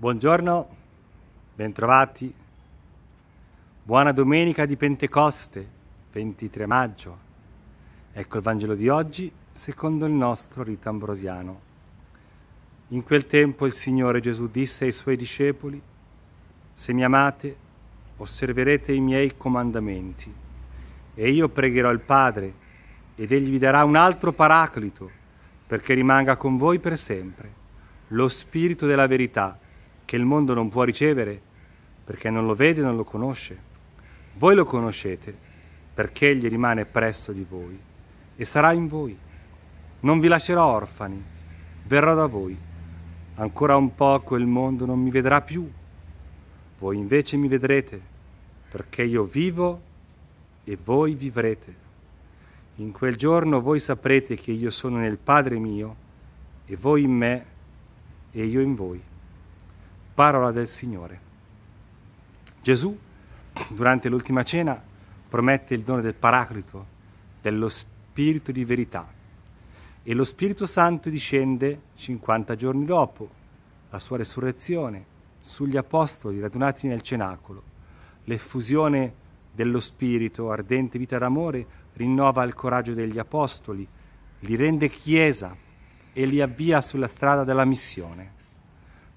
Buongiorno, bentrovati. Buona domenica di Pentecoste, 23 maggio. Ecco il Vangelo di oggi secondo il nostro rito ambrosiano. In quel tempo il Signore Gesù disse ai suoi discepoli, se mi amate, osserverete i miei comandamenti e io pregherò il Padre ed egli vi darà un altro paraclito perché rimanga con voi per sempre, lo Spirito della verità che il mondo non può ricevere perché non lo vede e non lo conosce. Voi lo conoscete perché egli rimane presso di voi e sarà in voi. Non vi lascerò orfani, verrò da voi. Ancora un poco il mondo non mi vedrà più. Voi invece mi vedrete perché io vivo e voi vivrete. In quel giorno voi saprete che io sono nel Padre mio e voi in me e io in voi. Parola del Signore. Gesù, durante l'ultima cena, promette il dono del Paraclito, dello Spirito di verità. E lo Spirito Santo discende 50 giorni dopo la sua resurrezione sugli apostoli radunati nel cenacolo. L'effusione dello Spirito, ardente vita d'amore, rinnova il coraggio degli apostoli, li rende chiesa e li avvia sulla strada della missione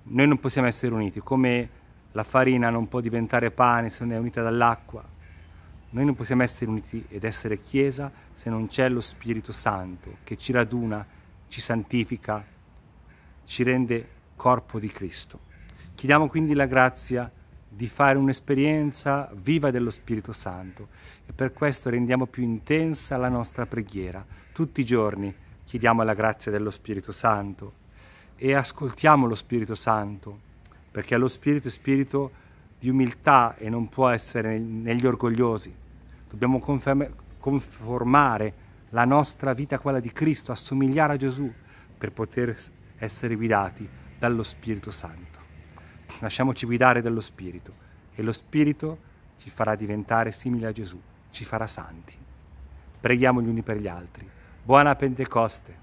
noi non possiamo essere uniti, come la farina non può diventare pane se non è unita dall'acqua, noi non possiamo essere uniti ed essere Chiesa se non c'è lo Spirito Santo che ci raduna, ci santifica, ci rende corpo di Cristo. Chiediamo quindi la grazia di fare un'esperienza viva dello Spirito Santo e per questo rendiamo più intensa la nostra preghiera. Tutti i giorni chiediamo la grazia dello Spirito Santo e ascoltiamo lo Spirito Santo, perché lo Spirito è spirito di umiltà e non può essere negli orgogliosi. Dobbiamo conformare la nostra vita a quella di Cristo, assomigliare a Gesù per poter essere guidati dallo Spirito Santo. Lasciamoci guidare dallo Spirito e lo Spirito ci farà diventare simili a Gesù, ci farà santi. Preghiamo gli uni per gli altri. Buona Pentecoste!